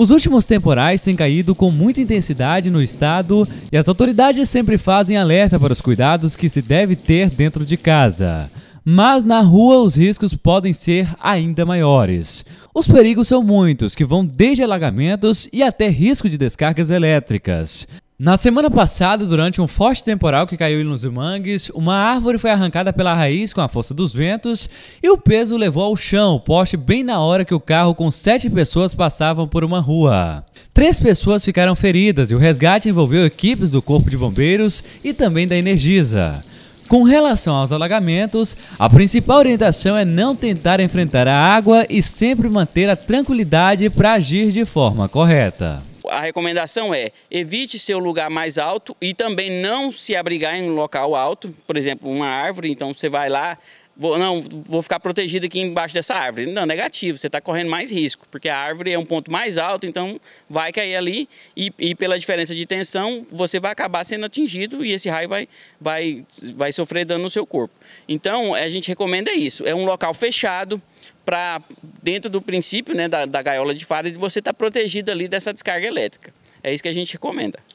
Os últimos temporais têm caído com muita intensidade no estado e as autoridades sempre fazem alerta para os cuidados que se deve ter dentro de casa mas na rua os riscos podem ser ainda maiores. Os perigos são muitos, que vão desde alagamentos e até risco de descargas elétricas. Na semana passada, durante um forte temporal que caiu em Los mangues, uma árvore foi arrancada pela raiz com a força dos ventos e o peso levou ao chão o poste bem na hora que o carro com sete pessoas passavam por uma rua. Três pessoas ficaram feridas e o resgate envolveu equipes do Corpo de Bombeiros e também da Energisa. Com relação aos alagamentos, a principal orientação é não tentar enfrentar a água e sempre manter a tranquilidade para agir de forma correta a recomendação é evite seu lugar mais alto e também não se abrigar em um local alto, por exemplo, uma árvore. Então você vai lá, vou, não, vou ficar protegido aqui embaixo dessa árvore. Não, negativo, você está correndo mais risco, porque a árvore é um ponto mais alto, então vai cair ali e, e, pela diferença de tensão você vai acabar sendo atingido e esse raio vai, vai, vai sofrer dano no seu corpo. Então a gente recomenda isso, é um local fechado para dentro do princípio né, da, da gaiola de fada de você estar tá protegido ali dessa descarga elétrica. É isso que a gente recomenda.